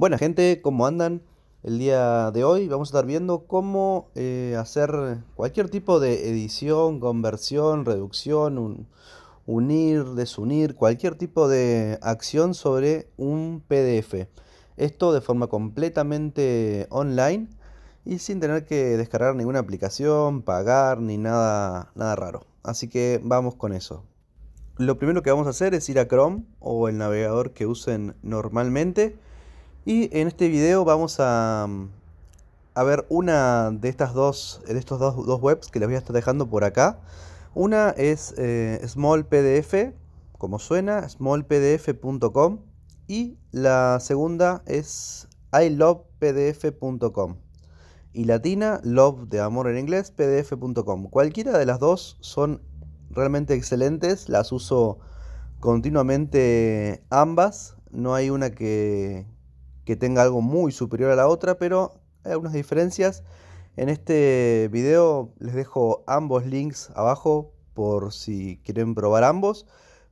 Buena gente, ¿cómo andan? El día de hoy vamos a estar viendo cómo eh, hacer cualquier tipo de edición, conversión, reducción, unir, desunir, cualquier tipo de acción sobre un PDF. Esto de forma completamente online y sin tener que descargar ninguna aplicación, pagar ni nada, nada raro. Así que vamos con eso. Lo primero que vamos a hacer es ir a Chrome o el navegador que usen normalmente y en este video vamos mm, a, ver una de estas dos, de estos dos, webs que les voy a estar dejando por acá. Una es eh, smallpdf, como suena, smallpdf.com. Y la segunda es ilovepdf.com. Y latina, love de amor en inglés, pdf.com. Cualquiera de las dos son realmente excelentes, las uso continuamente ambas. No hay una que, que tenga algo muy superior a la otra, pero hay algunas diferencias. En este video les dejo ambos links abajo por si quieren probar ambos.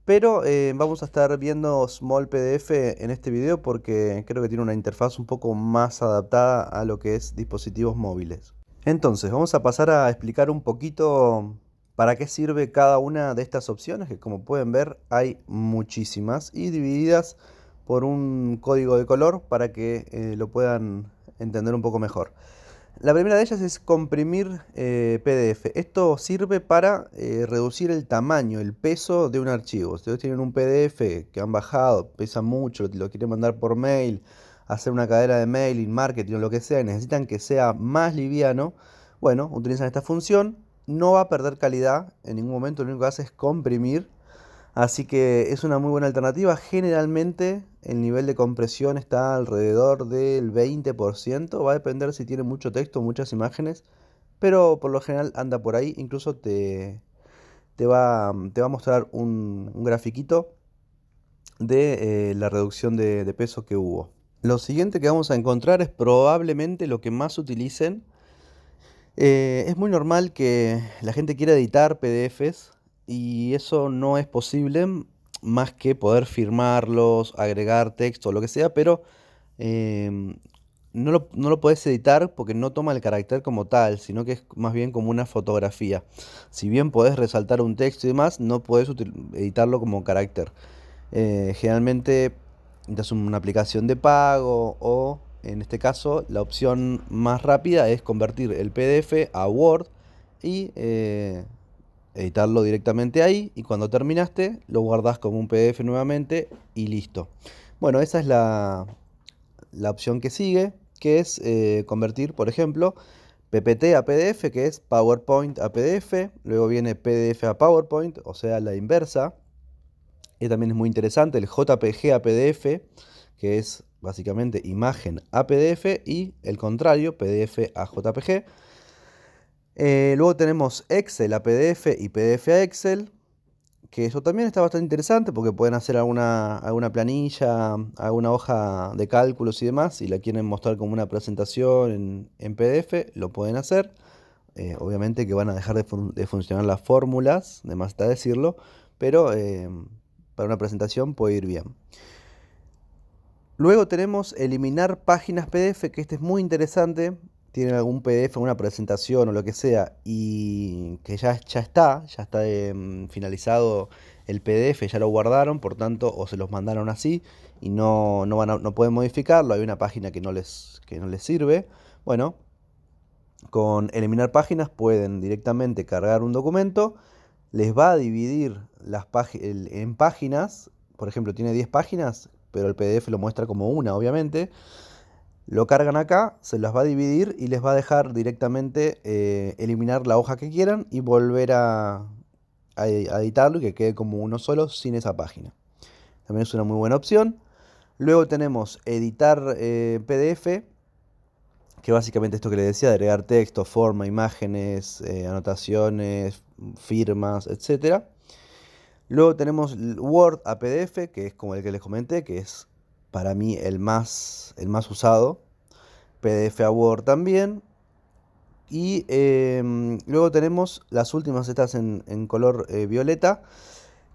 Pero eh, vamos a estar viendo Small PDF en este video porque creo que tiene una interfaz un poco más adaptada a lo que es dispositivos móviles. Entonces, vamos a pasar a explicar un poquito para qué sirve cada una de estas opciones, que como pueden ver hay muchísimas y divididas por un código de color para que eh, lo puedan entender un poco mejor. La primera de ellas es comprimir eh, PDF. Esto sirve para eh, reducir el tamaño, el peso de un archivo. Si ustedes tienen un PDF que han bajado, pesa mucho, lo quieren mandar por mail, hacer una cadena de mailing, marketing o lo que sea, y necesitan que sea más liviano, bueno, utilizan esta función. No va a perder calidad en ningún momento, lo único que hace es comprimir Así que es una muy buena alternativa. Generalmente el nivel de compresión está alrededor del 20%. Va a depender si tiene mucho texto, muchas imágenes. Pero por lo general anda por ahí. Incluso te, te, va, te va a mostrar un, grafiquito de eh, la reducción de, peso que hubo. Lo siguiente que vamos a encontrar es probablemente lo que más utilicen. Eh, es muy normal que la gente quiera editar PDFs y eso no es posible más que poder firmarlos, agregar texto, o lo que sea, pero em, no, lo, no podés editar porque no toma el carácter como tal, sino que es más bien como una fotografía. Si bien podés resaltar un texto y demás, no puedes editarlo como carácter. Eh, generalmente es una aplicación de pago o en este caso la opción más rápida es convertir el PDF a Word y eh, editarlo directamente ahí y cuando terminaste lo guardas como un PDF nuevamente y listo. Bueno, esa es la, opción que sigue, que es eh, convertir, por ejemplo, PPT a PDF, que es PowerPoint a PDF, luego viene PDF a PowerPoint, o sea, la inversa. Y también es muy interesante el JPG a PDF, que es básicamente imagen a PDF y el contrario, PDF a JPG. Eh, luego tenemos Excel a PDF y PDF a Excel, que eso también está bastante interesante porque pueden hacer alguna, alguna planilla, alguna hoja de cálculos y demás, y la quieren mostrar como una presentación en, PDF, lo pueden hacer. Eh, obviamente que van a dejar de, funcionar las fórmulas, de más está decirlo, pero eh, para una presentación puede ir bien. Luego tenemos eliminar páginas PDF, que este es muy interesante tienen algún PDF, una presentación o lo que sea, y que ya, ya está, ya está em, finalizado el PDF, ya lo guardaron, por tanto, o se los mandaron así y no, van no pueden modificarlo, hay una página que no les, que no les sirve, bueno, con eliminar páginas pueden directamente cargar un documento, les va a dividir las en páginas, por ejemplo, tiene 10 páginas, pero el PDF lo muestra como una, obviamente, lo cargan acá, se las va a dividir y les va a dejar directamente eh, eliminar la hoja que quieran y volver a, editarlo y que quede como uno solo sin esa página. También es una muy buena opción. Luego tenemos editar eh, PDF, que básicamente esto que les decía, agregar texto, forma, imágenes, eh, anotaciones, firmas, etc. Luego tenemos Word a PDF, que es como el que les comenté, que es para mí el más, el más usado. PDF a Word también. Y em, luego tenemos las últimas estas en, color eh, violeta,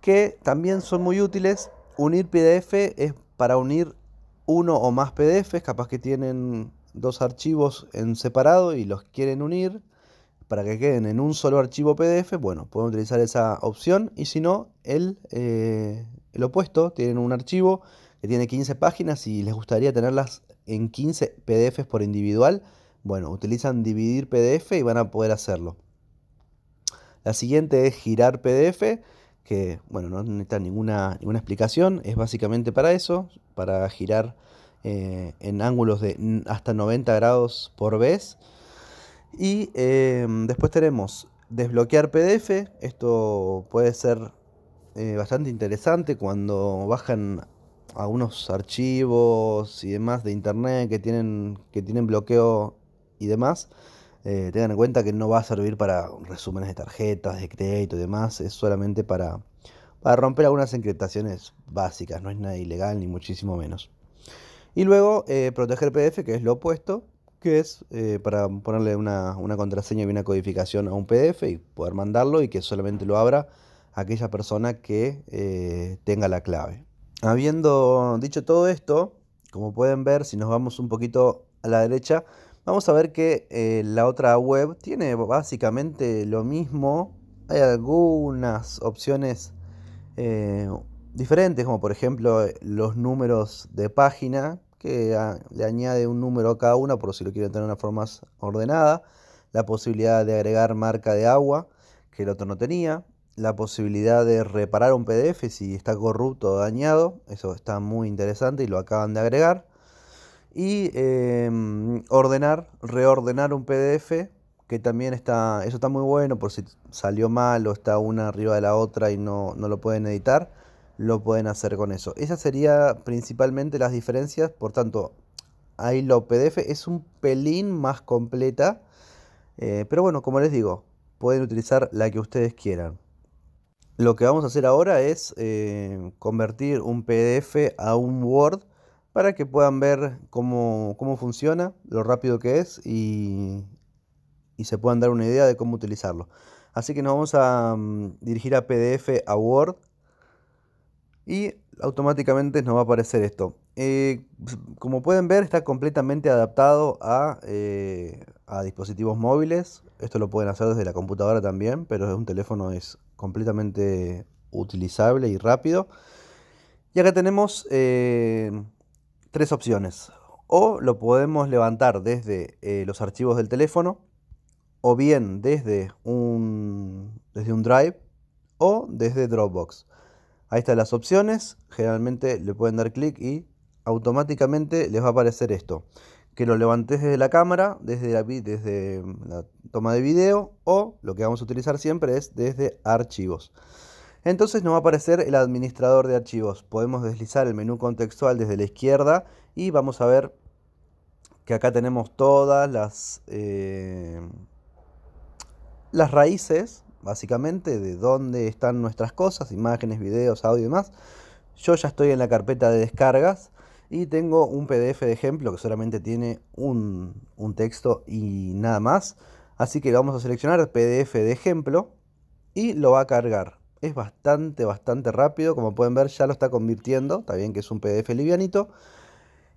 que también son muy útiles. Unir PDF es para unir uno o más PDFs, capaz que tienen dos archivos en separado y los quieren unir para que queden en un solo archivo PDF. Bueno, pueden utilizar esa opción y si no, el, eh, el opuesto, tienen un archivo que tiene 15 páginas y les gustaría tenerlas en 15 PDFs por individual, bueno, utilizan dividir PDF y van a poder hacerlo. La siguiente es girar PDF, que bueno, no necesita ninguna, ninguna explicación, es básicamente para eso, para girar eh, en ángulos de hasta 90 grados por vez. Y eh, después tenemos desbloquear PDF, esto puede ser eh, bastante interesante cuando bajan algunos archivos y demás de internet que tienen, que tienen bloqueo y demás, eh, tengan en cuenta que no va a servir para resúmenes de tarjetas, de crédito y demás, es solamente para, para romper algunas encriptaciones básicas, no es nada ilegal ni muchísimo menos. Y luego eh, proteger PDF, que es lo opuesto, que es eh, para ponerle una, contraseña y una codificación a un PDF y poder mandarlo y que solamente lo abra aquella persona que tenga la clave. Habiendo dicho todo esto, como pueden ver, si nos vamos un poquito a la derecha, vamos a ver que eh, la otra web tiene básicamente lo mismo. Hay algunas opciones eh, diferentes, como por ejemplo eh, los números de página, que le añade un número a cada una por si lo quieren tener de una forma más ordenada. La posibilidad de agregar marca de agua, que el otro no tenía la posibilidad de reparar un PDF si está corrupto o dañado. Eso está muy interesante y lo acaban de agregar. Y em, ordenar, reordenar un PDF, que también está, eso está muy bueno por si salió mal o está una arriba de la otra y no, lo pueden editar, lo pueden hacer con eso. Esas serían principalmente las diferencias, por tanto, ahí lo PDF es un pelín más completa, eh, pero bueno, como les digo, pueden utilizar la que ustedes quieran. Lo que vamos a hacer ahora es eh, convertir un PDF a un Word para que puedan ver cómo, funciona, lo rápido que es y, y, se puedan dar una idea de cómo utilizarlo. Así que nos vamos a mm, dirigir a PDF a Word y automáticamente nos va a aparecer esto. Eh, como pueden ver está completamente adaptado a, eh, a dispositivos móviles. Esto lo pueden hacer desde la computadora también, pero un teléfono es completamente utilizable y rápido. Y acá tenemos eh, tres opciones. O lo podemos levantar desde eh, los archivos del teléfono, o bien desde un, desde un Drive, o desde Dropbox. Ahí están las opciones. Generalmente le pueden dar clic y automáticamente les va a aparecer esto que lo levantes desde la cámara, desde mm, la, toma de video o lo que vamos a utilizar siempre es desde archivos. Entonces nos va a aparecer el administrador de archivos. Podemos deslizar el menú contextual desde la izquierda y vamos a ver que acá tenemos todas las, eh, las raíces, básicamente, de dónde están nuestras cosas, imágenes, videos, audio y demás. Yo ya estoy en la carpeta de descargas y tengo un PDF de ejemplo que solamente tiene un, texto y nada más. Así que vamos a seleccionar PDF de ejemplo y lo va a cargar. Es bastante, bastante rápido. Como pueden ver, ya lo está convirtiendo. Está bien que es un PDF livianito.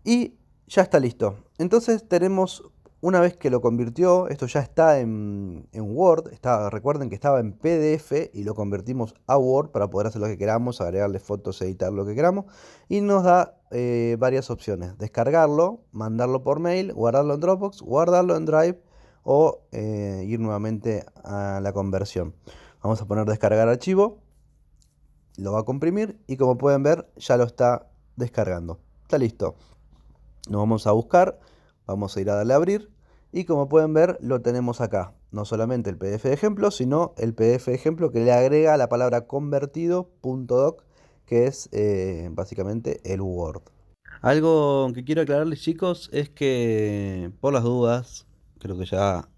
Y ya está listo. Entonces tenemos una vez que lo convirtió, esto ya está en, Word, está, recuerden que estaba en PDF y lo convertimos a Word para poder hacer lo que queramos, agregarle fotos, editar lo que queramos. Y nos da eh, varias opciones, descargarlo, mandarlo por mail, guardarlo en Dropbox, guardarlo en Drive o eh, ir nuevamente a la conversión. Vamos a poner descargar archivo, lo va a comprimir y como pueden ver ya lo está descargando. Está listo. Nos vamos a buscar, vamos a ir a darle abrir y como pueden ver, lo tenemos acá. No solamente el PDF de ejemplo, sino el PDF de ejemplo que le agrega la palabra convertido.doc, que es eh, básicamente el Word. Algo que quiero aclararles chicos es que por las dudas, creo que ya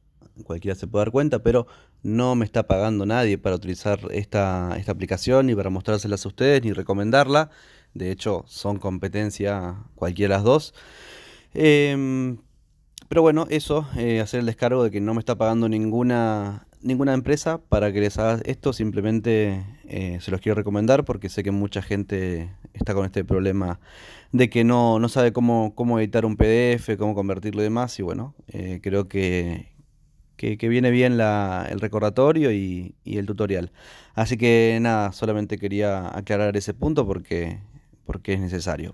cualquiera se puede dar cuenta, pero no me está pagando nadie para utilizar esta, aplicación ni para mostrárselas a ustedes ni recomendarla. De hecho, son competencia cualquiera de las dos. Em, pero bueno, eso, eh, hacer el descargo de que no me está pagando ninguna, ninguna empresa para que les haga esto, simplemente eh, se los quiero recomendar porque sé que mucha gente está con este problema de que no, sabe cómo, cómo editar un PDF, cómo convertirlo y demás, y bueno, eh, creo que, viene bien la, el recordatorio y, y, el tutorial. Así que nada, solamente quería aclarar ese punto porque, porque es necesario.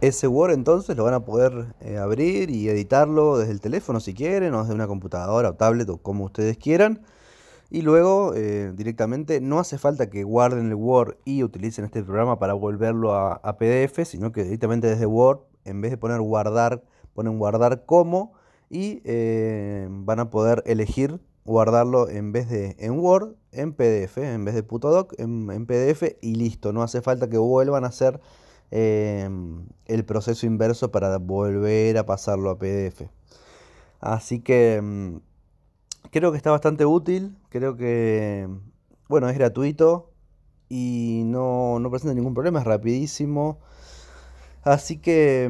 Ese Word entonces lo van a poder eh, abrir y editarlo desde el teléfono si quieren, o desde una computadora o tablet o como ustedes quieran. Y luego eh, directamente no hace falta que guarden el Word y utilicen este programa para volverlo a, PDF, sino que directamente desde Word, en vez de poner guardar, ponen guardar como y eh, van a poder elegir guardarlo en vez de en Word, en PDF, en vez de .doc, en PDF y listo. No hace falta que vuelvan a hacer Em, el proceso inverso para volver a pasarlo a PDF. Así que em, creo que está bastante útil, creo que, em, bueno, es gratuito y no, presenta ningún problema, es rapidísimo. Así que,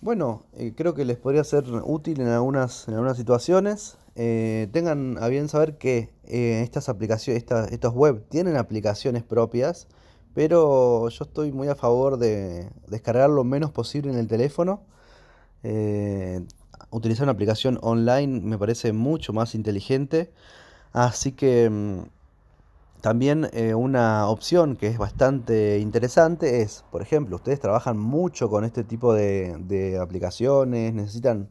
bueno, eh, creo que les podría ser útil en algunas, en algunas situaciones. Eh, tengan a bien saber que eh, estas aplicaciones, estas, estos web tienen aplicaciones propias pero yo estoy muy a favor de descargar lo menos posible en el teléfono. Eh, utilizar una aplicación online me parece mucho más inteligente. Así que mm, también eh, una opción que es bastante interesante es, por ejemplo, ustedes trabajan mucho con este tipo de, aplicaciones, necesitan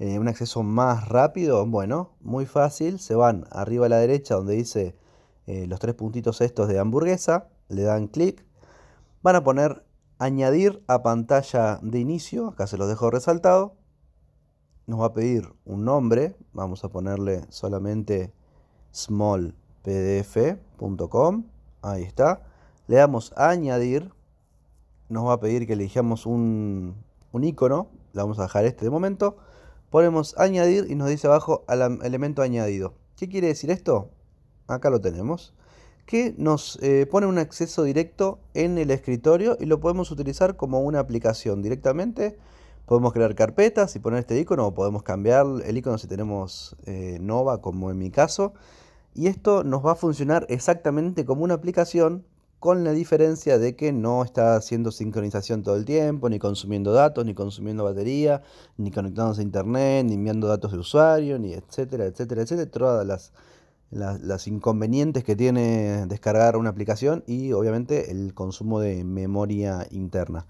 eh, un acceso más rápido. Bueno, muy fácil, se van arriba a la derecha donde dice los tres puntitos estos de hamburguesa le dan clic, van a poner añadir a pantalla de inicio, acá se los dejo resaltado, nos va a pedir un nombre, vamos a ponerle solamente smallpdf.com, ahí está, le damos añadir, nos va a pedir que elijamos un, un icono, le vamos a dejar este de momento, ponemos añadir y nos dice abajo al elemento añadido. ¿Qué quiere decir esto? Acá lo tenemos que nos eh, pone un acceso directo en el escritorio y lo podemos utilizar como una aplicación directamente. Podemos crear carpetas y poner este icono o podemos cambiar el icono si tenemos eh, Nova como en mi caso. Y esto nos va a funcionar exactamente como una aplicación con la diferencia de que no está haciendo sincronización todo el tiempo, ni consumiendo datos, ni consumiendo batería, ni conectándose a internet, ni enviando datos de usuario, ni etcétera, etcétera, etcétera, todas las las, inconvenientes que tiene descargar una aplicación y obviamente el consumo de memoria interna.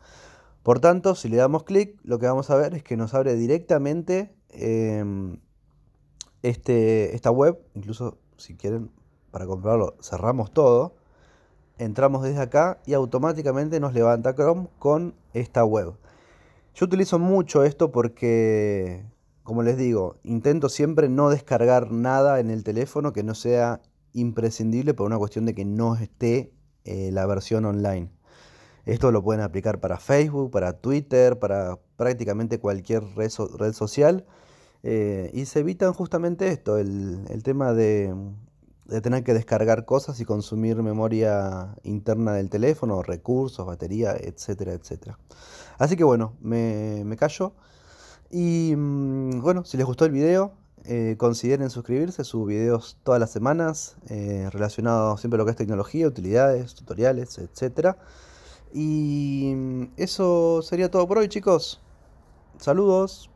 Por tanto, si le damos clic, lo que vamos a ver es que nos abre directamente em, este, esta web. Incluso, si quieren, para comprarlo, cerramos todo. Entramos desde acá y automáticamente nos levanta Chrome con esta web. Yo utilizo mucho esto porque como les digo, intento siempre no descargar nada en el teléfono que no sea imprescindible por una cuestión de que no esté eh, la versión online. Esto lo pueden aplicar para Facebook, para Twitter, para prácticamente cualquier red, social. Eh, y se evitan justamente esto, el, tema de, tener que descargar cosas y consumir memoria interna del teléfono, recursos, batería, etcétera, etcétera. Así que bueno, me, me callo. Y mm, bueno, si les gustó el video, eh, consideren suscribirse, subo videos todas las semanas eh, relacionados siempre a lo que es tecnología, utilidades, tutoriales, etc. Y mm, eso sería todo por hoy chicos. Saludos.